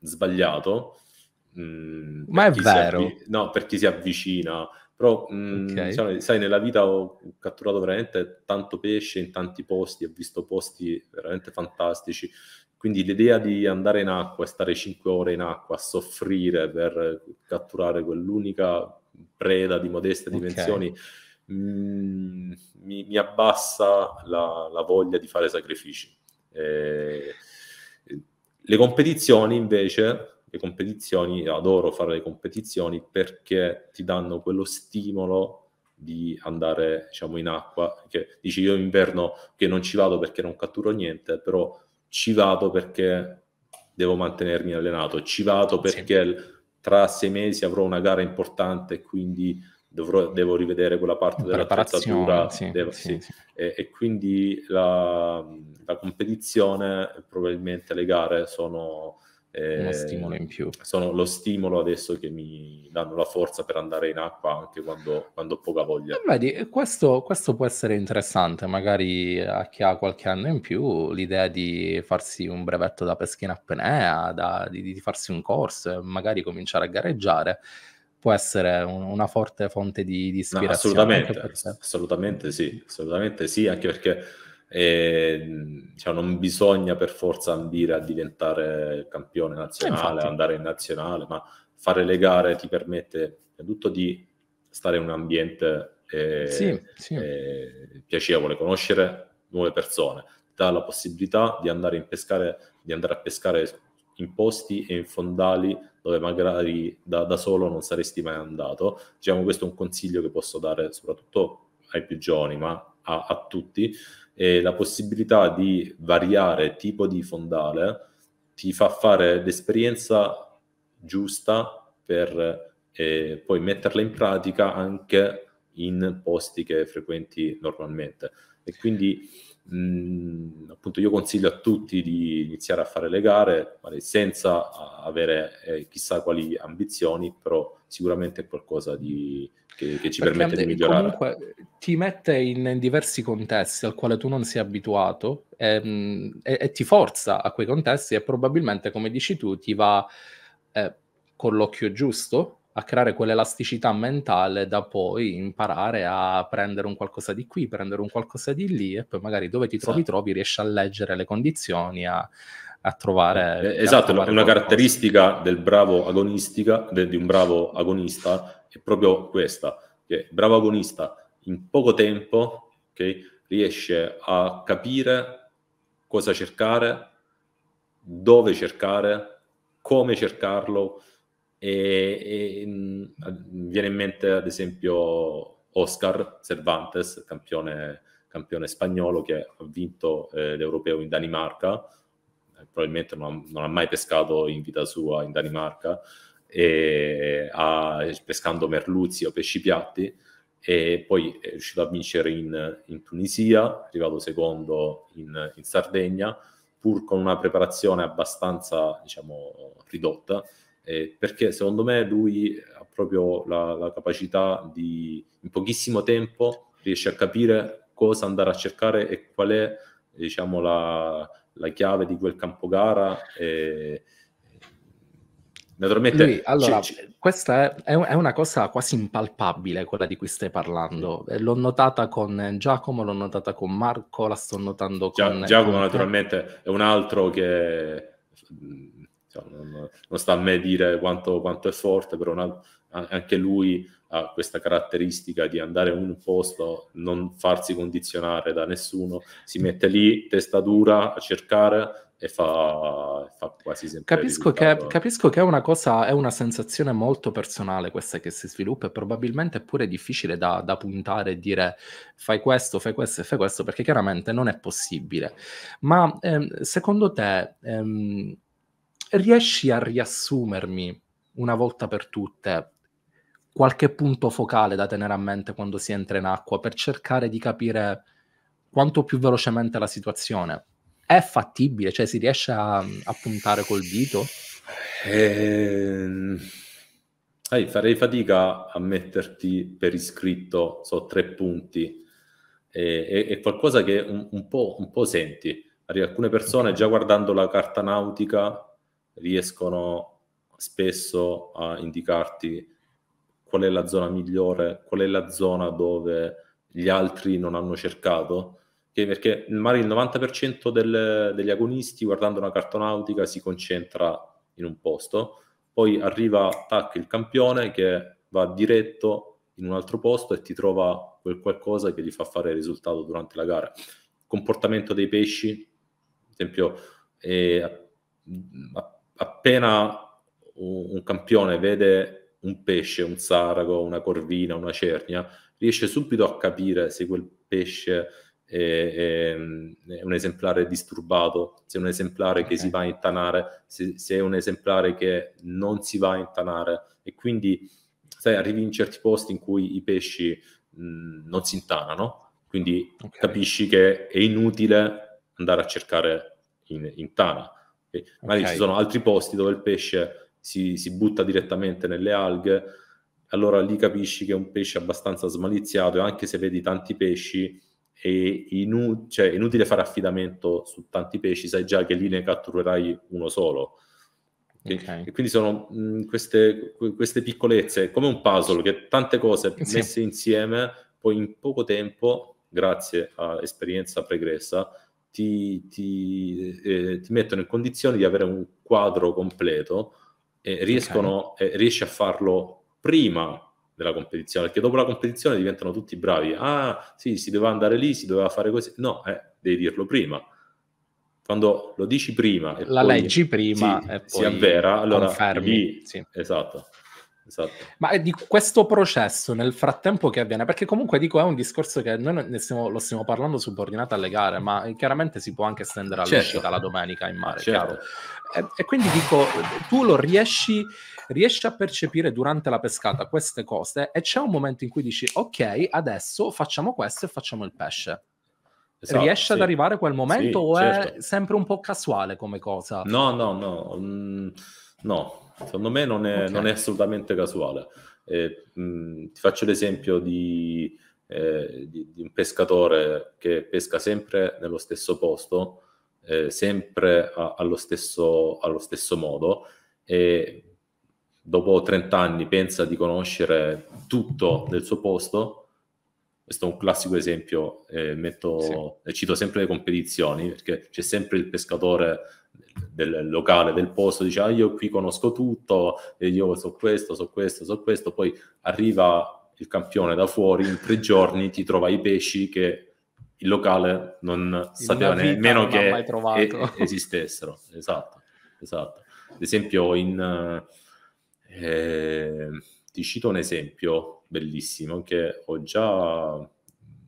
sbagliato mh, mm, ma è vero avvi- no per chi si avvicina però mh, mm, okay. diciamo, sai nella vita ho catturato veramente tanto pesce in tanti posti ho visto posti veramente fantastici quindi l'idea di andare in acqua e stare 5 ore in acqua a soffrire per catturare quell'unica preda di modeste dimensioni okay. Mm, mh, mi, mi, abbassa la, la, voglia di fare sacrifici. Eh, le competizioni invece le competizioni, adoro fare le competizioni perché ti danno quello stimolo di andare diciamo in acqua che dici io inverno che non ci vado perché non catturo niente però ci vado perché devo mantenermi allenato ci vado perché sì. tra sei mesi avrò una gara importante quindi dovrò, devo rivedere quella parte della preparazione sì, devo, sì, e, e, quindi la, la competizione probabilmente le gare sono eh, Uno stimolo in più. Sono lo stimolo adesso che mi danno la forza per andare in acqua anche quando, quando ho poca voglia. Eh, vedi, eh, questo, questo, può essere interessante, magari a chi ha qualche anno in più, l'idea di farsi un brevetto da peschina a penea, da, di, di, farsi un corso, magari cominciare a gareggiare. Può essere un, una forte fonte di, di ispirazione. No, assolutamente, assolutamente sì, assolutamente sì, anche perché e, diciamo, non bisogna per forza ambire a diventare campione eh, nazionale, eh, andare in nazionale, ma fare le gare ti permette tutto di stare in un ambiente eh, sì, sì. Eh, piacevole, conoscere nuove persone, dà la possibilità di andare, pescare, di andare, a pescare in posti e in fondali dove magari da, da solo non saresti mai andato. Diciamo, questo è un consiglio che posso dare soprattutto ai più giovani, ma a, a tutti e la possibilità di variare tipo di fondale ti fa fare l'esperienza giusta per eh, poi metterla in pratica anche in posti che frequenti normalmente. E quindi mh, appunto io consiglio a tutti di iniziare a fare le gare senza avere eh, chissà quali ambizioni, però sicuramente è qualcosa di, che, che, ci Perché permette di migliorare. Comunque eh, ti mette in diversi contesti al quale tu non sei abituato ehm, e, e, ti forza a quei contesti e probabilmente, come dici tu, ti va eh, con l'occhio giusto a creare quell'elasticità mentale da poi imparare a prendere un qualcosa di qui, prendere un qualcosa di lì e poi magari dove ti trovi sì. Esatto. trovi riesci a leggere le condizioni, a, a trovare... Eh, esatto, è una caratteristica del bravo agonistica, de, di un bravo agonista è proprio questa, che bravo agonista in poco tempo okay, riesce a capire cosa cercare, dove cercare, come cercarlo, e, e mh, mm, viene in mente ad esempio Oscar Cervantes, campione, campione spagnolo che ha vinto eh, l'europeo in Danimarca, eh, probabilmente non ha, non ha, mai pescato in vita sua in Danimarca, ha, pescando merluzzi o pesci piatti, e poi è riuscito a vincere in, in Tunisia, è arrivato secondo in, in Sardegna, pur con una preparazione abbastanza diciamo, ridotta eh, perché secondo me lui ha proprio la, la, capacità di in pochissimo tempo riesce a capire cosa andare a cercare e qual è diciamo, la, la chiave di quel campo gara. E, Naturalmente, lui, allora, c- questa è, è, una cosa quasi impalpabile quella di cui stai parlando. L'ho notata con Giacomo, l'ho notata con Marco, la sto notando con Gia- Giacomo. Con naturalmente, è un altro che cioè, non, non, sta a me dire quanto, quanto è forte, però una, anche lui ha questa caratteristica di andare in un posto, non farsi condizionare da nessuno, si mette lì, testa dura, a cercare, e fa, fa, quasi sempre. Capisco che, capisco che, è una cosa, è una sensazione molto personale questa che si sviluppa e probabilmente è pure difficile da, da puntare e dire fai questo, fai questo e fai questo perché chiaramente non è possibile. Ma ehm, secondo te... Ehm, riesci a riassumermi una volta per tutte qualche punto focale da tenere a mente quando si entra in acqua per cercare di capire quanto più velocemente la situazione? È fattibile? Cioè si riesce a, a puntare col dito? Eh, farei fatica a metterti per iscritto, so, tre punti. Eh, è, qualcosa che un, un, po', un po' senti. Alcune persone okay. già guardando la carta nautica riescono spesso a indicarti qual è la zona migliore, qual è la zona dove gli altri non hanno cercato, perché magari il 90% del, degli agonisti guardando una cartonautica si concentra in un posto, poi arriva tac, il campione che va diretto in un altro posto e ti trova quel qualcosa che gli fa fare il risultato durante la gara. Comportamento dei pesci, ad esempio, eh, appena un campione vede un pesce, un sarago, una corvina, una cernia, riesce subito a capire se quel pesce è, è, è un esemplare disturbato, se è un esemplare okay. che si va a intanare, se, se, è un esemplare che non si va a intanare. E quindi, sai, arrivi in certi posti in cui i pesci mh, mhmm, non si intanano, quindi okay. capisci che è inutile andare a cercare in, in tana Okay? Magari ci sono altri posti dove il pesce si, si, butta direttamente nelle alghe, allora lì capisci che è un pesce abbastanza smaliziato e anche se vedi tanti pesci è, inu- cioè, è inutile fare affidamento su tanti pesci, sai già che lì ne catturerai uno solo. Okay. E quindi sono mh, mm, queste, queste, piccolezze, come un puzzle, che tante cose messe insieme, poi in poco tempo, grazie a esperienza pregressa, ti, ti, eh, ti mettono in condizione di avere un quadro completo e riescono, okay. eh, riesci a farlo prima della competizione, perché dopo la competizione diventano tutti bravi. Ah, sì, si doveva andare lì, si doveva fare così. No, eh, devi dirlo prima. Quando lo dici prima E la leggi prima si, e poi si avvera, allora confermi, lì, sì. esatto. Esatto. Ma eh, di questo processo nel frattempo che avviene, perché comunque dico è un discorso che noi stiamo, lo stiamo parlando subordinato alle gare, ma eh, chiaramente si può anche estendere certo. all'uscita certo. la domenica in mare, certo. e, e, quindi dico, tu lo riesci, riesci a percepire durante la pescata queste cose e c'è un momento in cui dici, ok, adesso facciamo questo e facciamo il pesce. Esatto, Riesce sì. ad arrivare quel momento sì, o certo. è sempre un po' casuale come cosa? No, no, no. Mm No, secondo me non è, okay. non è assolutamente casuale. Eh, mh, ti faccio l'esempio di, eh, di, di, un pescatore che pesca sempre nello stesso posto, eh, sempre a, allo, stesso, allo, stesso, modo e dopo 30 anni pensa di conoscere tutto del suo posto. Questo è un classico esempio, eh, metto, sì. cito sempre le competizioni perché c'è sempre il pescatore del locale, del posto, dice ah, io qui conosco tutto, e io so questo, so questo, so questo, poi arriva il campione da fuori, in tre giorni ti trova i pesci che il locale non in sapeva nemmeno che esistessero. Esatto, esatto. Ad esempio, in, eh, ti cito un esempio bellissimo che ho già, ho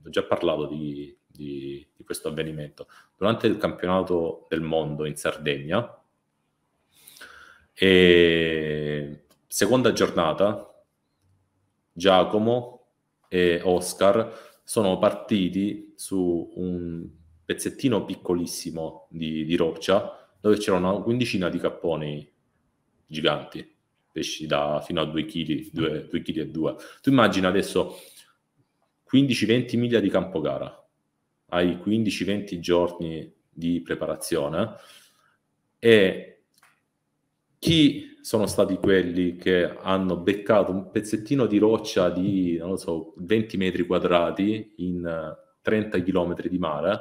già parlato di, di, di questo avvenimento. Durante il campionato del mondo in Sardegna, e seconda giornata, Giacomo e Oscar sono partiti su un pezzettino piccolissimo di, di roccia dove c'era una quindicina di capponi giganti, pesci da fino a 2 kg, 2 kg e 2. Tu immagini adesso 15-20 miglia di campo gara, ai 15-20 giorni di preparazione e chi sono stati quelli che hanno beccato un pezzettino di roccia di, so, 20 metri quadrati in 30 eh, chilometri di mare,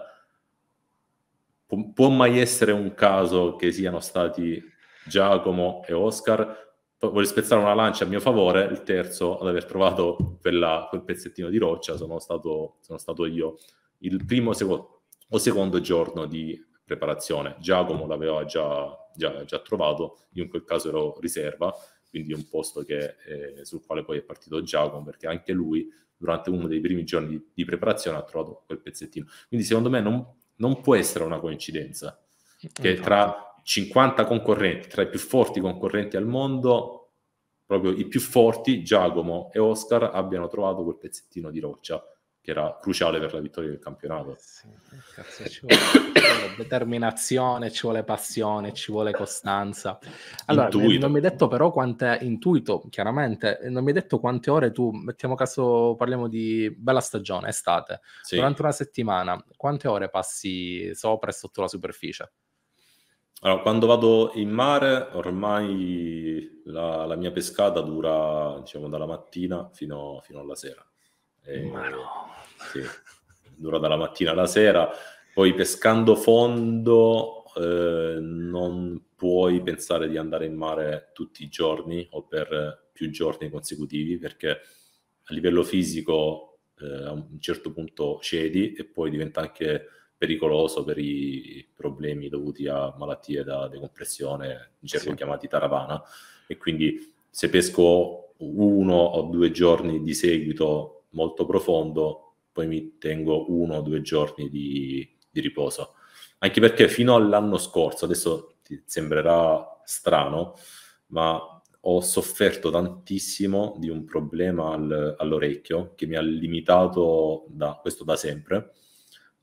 Pu- può mai essere un caso che siano stati Giacomo e Oscar? Voglio spezzare una lancia a mio favore, il terzo ad aver trovato quella, quel pezzettino di roccia sono stato, sono stato io il primo seco- o secondo giorno di preparazione. Giacomo mm. l'aveva già, già, già trovato, io in quel caso ero riserva, quindi un posto che, eh, sul quale poi è partito Giacomo, perché anche lui durante uno dei primi giorni di, di preparazione ha trovato quel pezzettino. Quindi secondo me non, non può essere una coincidenza che tra 50 concorrenti, tra i più forti concorrenti al mondo, proprio i più forti, Giacomo e Oscar, abbiano trovato quel pezzettino di roccia che era cruciale per la vittoria del campionato. Eh sì, cazzo, ci, vuole, ci vuole determinazione, ci vuole passione, ci vuole costanza. Allora, intuito. non mi hai detto però quante, intuito chiaramente, eh, non mi hai detto quante ore tu, mettiamo caso, parliamo di bella stagione, estate, sì. durante una settimana, quante ore passi sopra e sotto la superficie? Allora, quando vado in mare, ormai la, la mia pescata dura, diciamo, dalla mattina fino, fino alla sera. Eh, no. Sì. Dura dalla mattina alla sera, poi pescando fondo eh, non puoi pensare di andare in mare tutti i giorni o per più giorni consecutivi perché a livello fisico eh, a un certo punto cedi e poi diventa anche pericoloso per i problemi dovuti a malattie da decompressione, in certo sì. chiamati taravana e quindi se pesco uno o due giorni di seguito molto profondo, poi mi tengo uno o due giorni di, di riposo. Anche perché fino all'anno scorso, adesso ti sembrerà strano, ma ho sofferto tantissimo di un problema al, all'orecchio che mi ha limitato da questo da sempre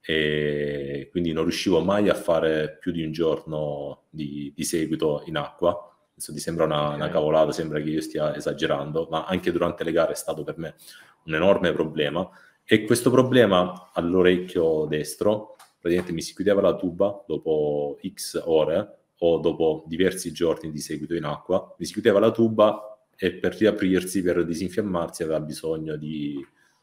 e quindi non riuscivo mai a fare più di un giorno di, di seguito in acqua Adesso ti sembra una, una, cavolata, sembra che io stia esagerando, ma anche durante le gare è stato per me un enorme problema. E questo problema all'orecchio destro praticamente mi si chiudeva la tuba dopo X ore o dopo diversi giorni di seguito in acqua, mi si chiudeva la tuba e per riaprirsi, per disinfiammarsi, aveva bisogno di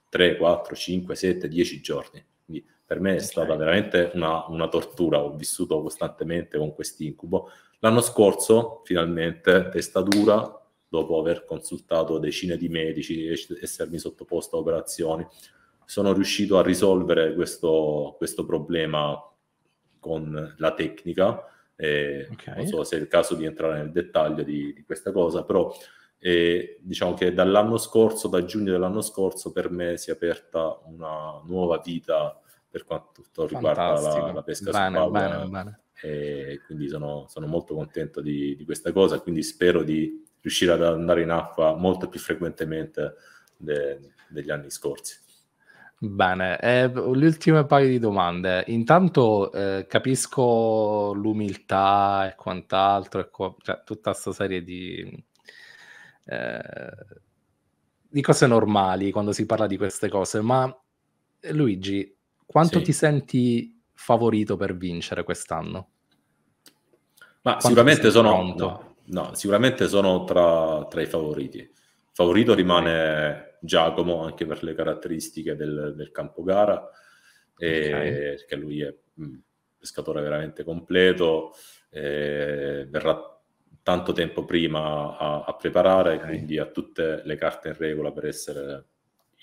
3, 4, 5, 7, 10 giorni. Quindi per me è stata veramente una, una tortura, ho vissuto costantemente con questo incubo. L'anno scorso, finalmente, testa dura, dopo aver consultato decine di medici e essermi sottoposto a operazioni, sono riuscito a risolvere questo, questo problema con la tecnica. Eh, okay. Non so se è il caso di entrare nel dettaglio di, di questa cosa, però eh, diciamo che dall'anno scorso, da giugno dell'anno scorso, per me si è aperta una nuova vita per quanto riguarda la, la, pesca bene, su bene, bene e quindi sono, sono molto contento di, di, questa cosa, quindi spero di riuscire ad andare in acqua molto più frequentemente de, degli anni scorsi. Bene, eh, le ultime paio di domande. Intanto eh, capisco l'umiltà e quant'altro, e co- cioè, tutta questa serie di, eh, di, cose normali quando si parla di queste cose, ma eh, Luigi, quanto sì. ti senti favorito per vincere quest'anno? Ma sicuramente sono, no, no, sicuramente sono tra, tra, i favoriti. Favorito rimane Giacomo anche per le caratteristiche del, del campo gara, okay. perché lui è un mm, pescatore veramente completo, verrà tanto tempo prima a, a preparare, okay. quindi ha tutte le carte in regola per essere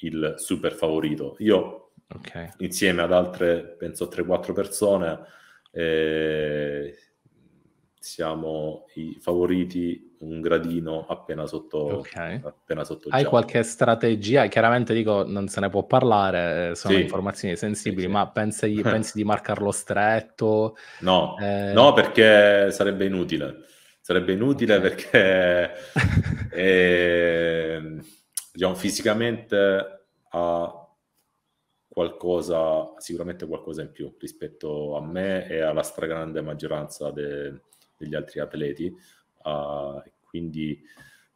il super favorito. Io, okay. insieme ad altre, penso 3-4 persone, eh, siamo i favoriti un gradino appena sotto, okay. appena sotto Hai qualche strategia? Chiaramente dico, non se ne può parlare, eh, sono sì. informazioni sensibili, sì, sì. ma pensi, pensi, di marcarlo stretto? No, eh... no, perché sarebbe inutile. Sarebbe inutile okay. perché è, ehm, diciamo, fisicamente ha qualcosa, sicuramente qualcosa in più rispetto a me e alla stragrande maggioranza de, degli altri atleti, uh, quindi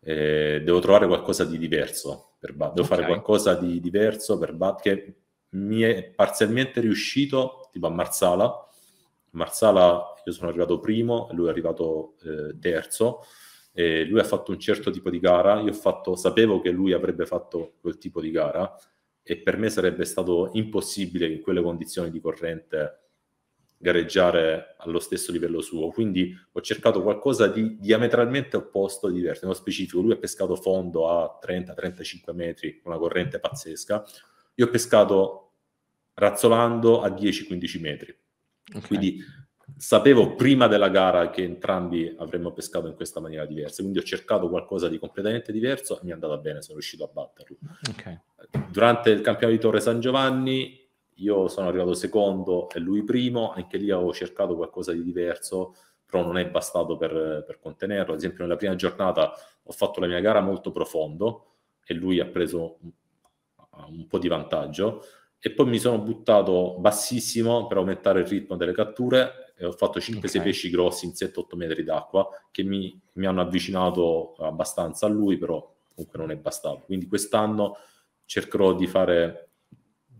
eh, devo trovare qualcosa di diverso, per ba- devo okay. fare qualcosa di diverso per ba- che mi è parzialmente riuscito, tipo a Marsala, Marsala io sono arrivato primo, lui è arrivato eh, terzo, eh, lui ha fatto un certo tipo di gara, io fatto, sapevo che lui avrebbe fatto quel tipo di gara e per me sarebbe stato impossibile che in quelle condizioni di corrente gareggiare allo stesso livello suo. Quindi ho cercato qualcosa di diametralmente opposto e diverso. Nello specifico, lui ha pescato fondo a 30-35 metri, una corrente pazzesca. Io ho pescato razzolando a 10-15 metri. Okay. Quindi sapevo prima della gara che entrambi avremmo pescato in questa maniera diversa, quindi ho cercato qualcosa di completamente diverso e mi è andata bene, sono riuscito a batterlo. Okay. Durante il campionato di Torre San Giovanni io sono arrivato secondo e lui primo, anche lì avevo cercato qualcosa di diverso, però non è bastato per, per contenerlo. Ad esempio, nella prima giornata ho fatto la mia gara molto profondo e lui ha preso un po' di vantaggio e poi mi sono buttato bassissimo per aumentare il ritmo delle catture e ho fatto 5-6 okay. pesci grossi in 7-8 metri d'acqua che mi, mi, hanno avvicinato abbastanza a lui, però comunque non è bastato. Quindi quest'anno cercherò di fare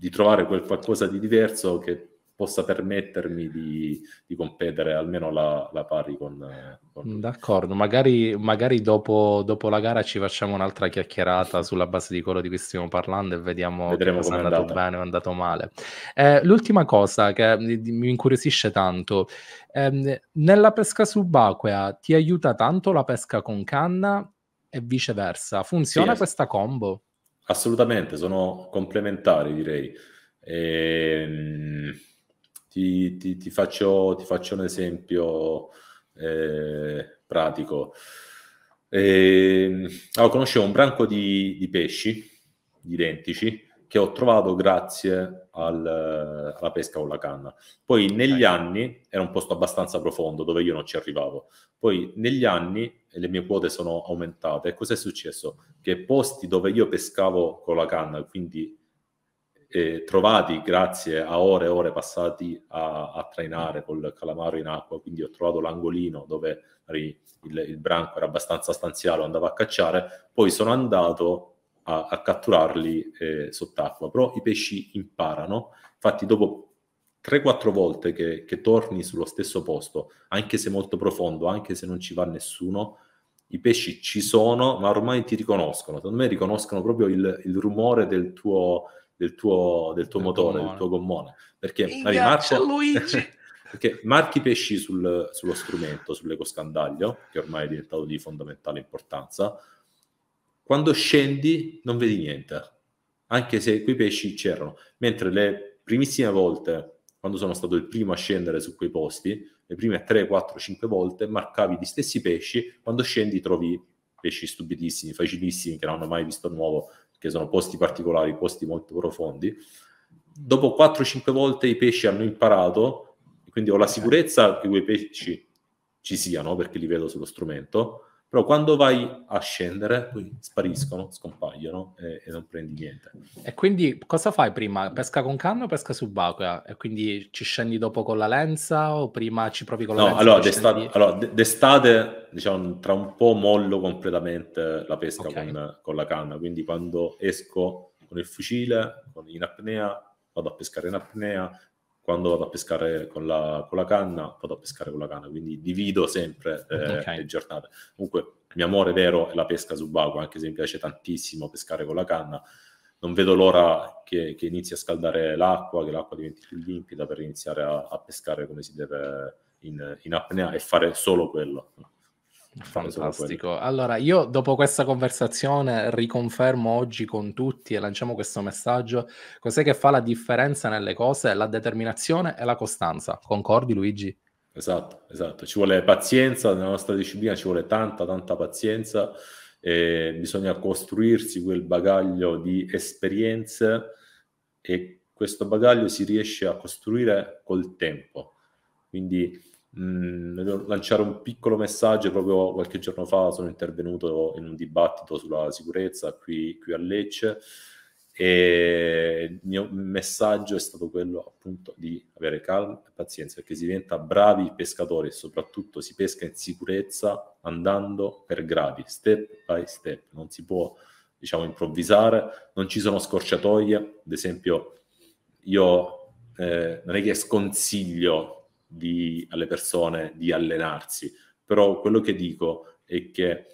di trovare qualcosa di diverso che possa permettermi di, di competere almeno la, la pari con, con, mm, D'accordo, magari, magari dopo, dopo, la gara ci facciamo un'altra chiacchierata sulla base di quello di cui stiamo parlando e vediamo Vedremo se è andato andata. bene o è andato male. Eh, l'ultima cosa che mi incuriosisce tanto, ehm, nella pesca subacquea ti aiuta tanto la pesca con canna e viceversa? Funziona sì, questa combo? Assolutamente, sono complementari direi. E, ehm, ti, ti, ti, faccio, ti, faccio, un esempio eh, pratico. E, ehm, allora, conoscevo un branco di, di pesci identici che ho trovato grazie al, alla pesca con la canna. Poi negli anni era un posto abbastanza profondo dove io non ci arrivavo. Poi negli anni le mie quote sono aumentate. Cos'è successo? Che posti dove io pescavo con la canna, quindi eh, trovati grazie a ore e ore passati a, a, trainare col calamaro in acqua, quindi ho trovato l'angolino dove il, il branco era abbastanza stanziale, andavo a cacciare, poi sono andato a, a catturarli eh, sott'acqua, però i pesci imparano, infatti dopo 3-4 volte che, che, torni sullo stesso posto, anche se molto profondo, anche se non ci va nessuno, i pesci ci sono, ma ormai ti riconoscono. Secondo me riconoscono proprio il, il rumore del tuo, del tuo, del tuo del motore, gommone. del tuo gommone. Perché, Maria, Marco, perché marchi pesci sul, sullo strumento, sull'ecoscandaglio, che ormai è diventato di fondamentale importanza, quando scendi non vedi niente, anche se quei pesci c'erano, mentre le primissime volte, quando sono stato il primo a scendere su quei posti, le prime 3, 4, 5 volte marcavi gli stessi pesci, quando scendi trovi pesci stupidissimi, facilissimi, che non hanno mai visto nuovo, che sono posti particolari, posti molto profondi. Dopo 4-5 volte i pesci hanno imparato, quindi ho la sicurezza che quei pesci ci siano perché li vedo sullo strumento, però quando vai a scendere poi spariscono, scompaiono e, e, non prendi niente. E quindi cosa fai prima? Pesca con canna o pesca subacquea? E quindi ci scendi dopo con la lenza o prima ci provi con la no, lenza? Allora, d'estate, allora, d'estate diciamo, tra un po' mollo completamente la pesca okay. con, con la canna, quindi quando esco con il fucile, con, in apnea, vado a pescare in apnea, quando vado a pescare con la, con la, canna, vado a pescare con la canna, quindi divido sempre eh, okay. le giornate. Comunque, il mio amore vero è la pesca subacquea, anche se mi piace tantissimo pescare con la canna. Non vedo l'ora che, che inizi a scaldare l'acqua, che l'acqua diventi più limpida per iniziare a, a pescare come si deve in, in apnea e fare solo quello. Fantastico. Allora, io dopo questa conversazione riconfermo oggi con tutti e lanciamo questo messaggio. Cos'è che fa la differenza nelle cose? La determinazione e la costanza. Concordi Luigi? Esatto, esatto. Ci vuole pazienza nella nostra disciplina, ci vuole tanta, tanta pazienza. Eh, bisogna costruirsi quel bagaglio di esperienze e questo bagaglio si riesce a costruire col tempo. Quindi mh, mm, lanciare un piccolo messaggio. Proprio qualche giorno fa sono intervenuto in un dibattito sulla sicurezza qui, qui a Lecce e il mio messaggio è stato quello appunto di avere calma e pazienza perché si diventa bravi pescatori e soprattutto si pesca in sicurezza andando per gradi, step by step, non si può diciamo improvvisare, non ci sono scorciatoie, ad esempio io eh, non è che sconsiglio di, alle persone di allenarsi, però quello che dico è che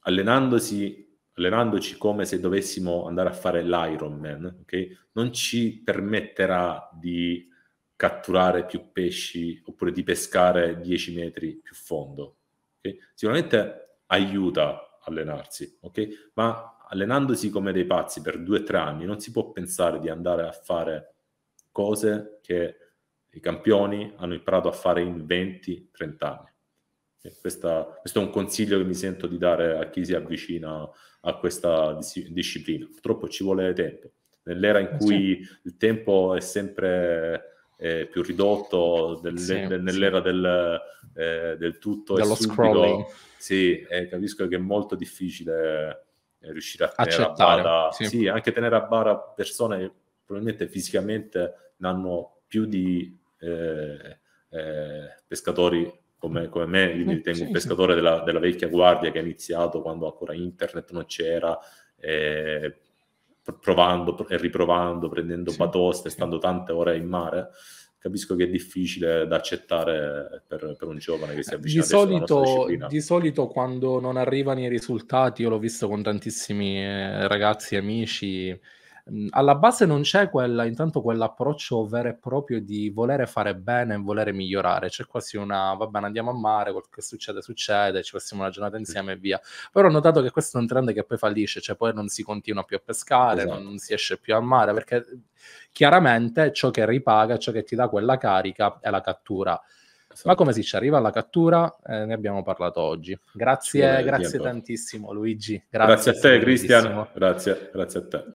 allenandosi allenandoci come se dovessimo andare a fare l'Ironman, okay? non ci permetterà di catturare più pesci oppure di pescare 10 metri più fondo. Okay? Sicuramente aiuta a allenarsi, okay? ma allenandosi come dei pazzi per 2-3 anni non si può pensare di andare a fare cose che i campioni hanno imparato a fare in 20-30 anni. Questa, questo è un consiglio che mi sento di dare a chi si avvicina a questa dis- disciplina. Purtroppo ci vuole tempo. Nell'era in eh, cui sì. Certo. il tempo è sempre eh, più ridotto, del, sì, de- nell'era del, eh, del, tutto Dello subito, scrolling. Sì, eh, capisco che è molto difficile eh, riuscire a tenere Accettare, a bara, sì. anche tenere a bara persone che probabilmente fisicamente ne hanno più di eh, eh, pescatori come, come, me, io mi ritengo un pescatore della, della, vecchia guardia che ha iniziato quando ancora internet non c'era, eh, provando e riprovando, prendendo sì. batoste, stando tante ore in mare. Capisco che è difficile da accettare per, per un giovane che si eh, avvicina di solito, Di solito quando non arrivano i risultati, io l'ho visto con tantissimi eh, ragazzi, e amici, alla base non c'è quella, intanto quell'approccio vero e proprio di volere fare bene e volere migliorare, c'è quasi una, va bene, andiamo a mare, quel che succede succede, ci passiamo una giornata insieme e via. Però ho notato che questo è un trend che poi fallisce, cioè poi non si continua più a pescare, esatto. non, non si esce più al mare, perché mhmm, chiaramente ciò che ripaga, ciò che ti dà quella carica è la cattura. Esatto. Ma come si ci arriva alla cattura? Eh, ne abbiamo parlato oggi. Grazie, grazie tantissimo Luigi. Grazie, grazie a te Cristiano, grazie, grazie a te.